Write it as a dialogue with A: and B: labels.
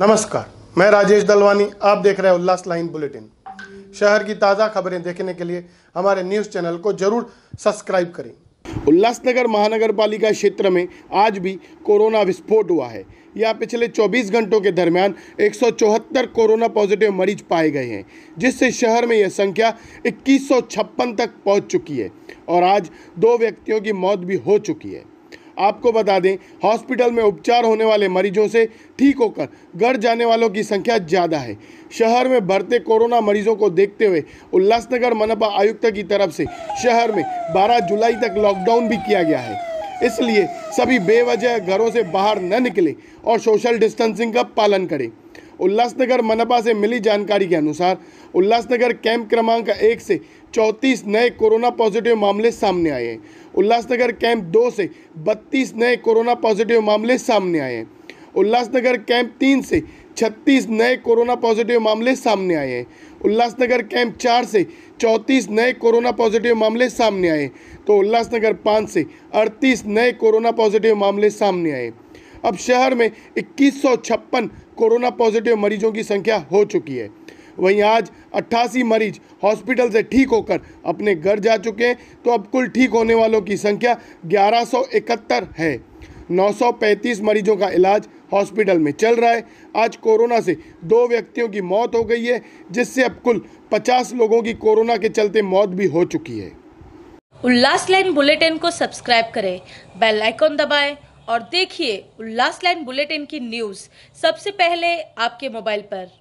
A: नमस्कार मैं राजेश दलवानी आप देख रहे हैं उल्लास लाइन बुलेटिन शहर की ताज़ा खबरें देखने के लिए हमारे न्यूज़ चैनल को जरूर सब्सक्राइब करें उल्लासनगर महानगर पालिका क्षेत्र में आज भी कोरोना विस्फोट हुआ है यहाँ पिछले 24 घंटों के दरमियान एक कोरोना पॉजिटिव मरीज पाए गए हैं जिससे शहर में यह संख्या इक्कीस तक पहुँच चुकी है और आज दो व्यक्तियों की मौत भी हो चुकी है आपको बता दें हॉस्पिटल में उपचार होने वाले मरीजों से ठीक होकर घर जाने वालों की संख्या ज़्यादा है शहर में बढ़ते कोरोना मरीजों को देखते हुए उल्लासनगर मनपा आयुक्त की तरफ से शहर में 12 जुलाई तक लॉकडाउन भी किया गया है इसलिए सभी बेवजह घरों से बाहर न निकले और सोशल डिस्टेंसिंग का पालन करें उल्लासनगर मनपा से मिली जानकारी के अनुसार उल्लासनगर कैंप क्रमांक एक से 34 नए कोरोना पॉजिटिव मामले सामने आए हैं उल्लासनगर कैंप दो से 32 नए कोरोना पॉजिटिव मामले सामने आए हैं उल्लासनगर कैंप तीन से 36 नए कोरोना पॉजिटिव मामले सामने आए हैं उल्लासनगर कैंप चार से 34 नए कोरोना पॉजिटिव मामले सामने आए तो उल्लासनगर पाँच से 38 नए कोरोना पॉजिटिव मामले सामने आए अब शहर में इक्कीस कोरोना पॉजिटिव मरीजों की संख्या हो चुकी है वहीं आज अट्ठासी मरीज हॉस्पिटल से ठीक होकर अपने घर जा चुके हैं तो अब कुल ठीक होने वालों की संख्या 1171 है 935 मरीजों का इलाज हॉस्पिटल में चल रहा है आज कोरोना से दो व्यक्तियों की मौत हो गई है जिससे अब कुल 50 लोगों की कोरोना के चलते मौत भी हो चुकी है
B: उल्लास लाइन बुलेटिन को सब्सक्राइब करें बेल आइकॉन दबाएं और देखिए लास्ट लाइन बुलेटिन की न्यूज़ सबसे पहले आपके मोबाइल पर